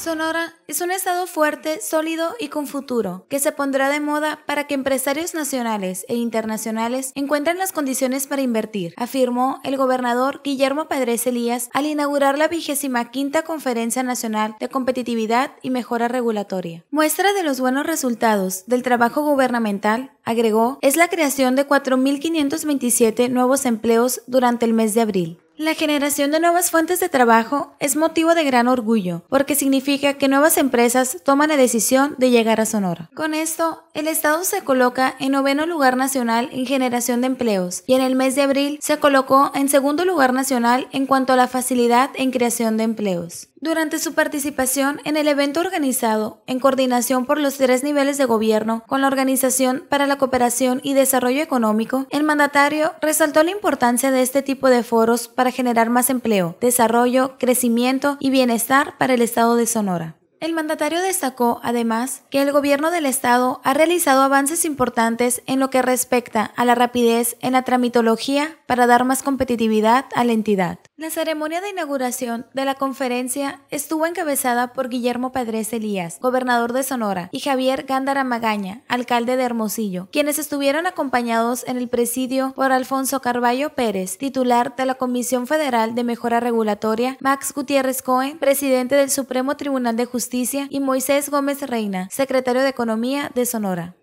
Sonora es un estado fuerte, sólido y con futuro, que se pondrá de moda para que empresarios nacionales e internacionales encuentren las condiciones para invertir, afirmó el gobernador Guillermo Padres Elías al inaugurar la vigésima quinta Conferencia Nacional de Competitividad y Mejora Regulatoria. Muestra de los buenos resultados del trabajo gubernamental, agregó, es la creación de 4.527 nuevos empleos durante el mes de abril. La generación de nuevas fuentes de trabajo es motivo de gran orgullo, porque significa que nuevas empresas toman la decisión de llegar a Sonora. Con esto, el estado se coloca en noveno lugar nacional en generación de empleos y en el mes de abril se colocó en segundo lugar nacional en cuanto a la facilidad en creación de empleos. Durante su participación en el evento organizado en coordinación por los tres niveles de gobierno con la Organización para la Cooperación y Desarrollo Económico, el mandatario resaltó la importancia de este tipo de foros para generar más empleo, desarrollo, crecimiento y bienestar para el estado de Sonora. El mandatario destacó, además, que el gobierno del Estado ha realizado avances importantes en lo que respecta a la rapidez en la tramitología para dar más competitividad a la entidad. La ceremonia de inauguración de la conferencia estuvo encabezada por Guillermo Padres Elías, gobernador de Sonora, y Javier Gándara Magaña, alcalde de Hermosillo, quienes estuvieron acompañados en el presidio por Alfonso Carballo Pérez, titular de la Comisión Federal de Mejora Regulatoria, Max Gutiérrez Cohen, presidente del Supremo Tribunal de Justicia, y Moisés Gómez Reina, secretario de Economía de Sonora.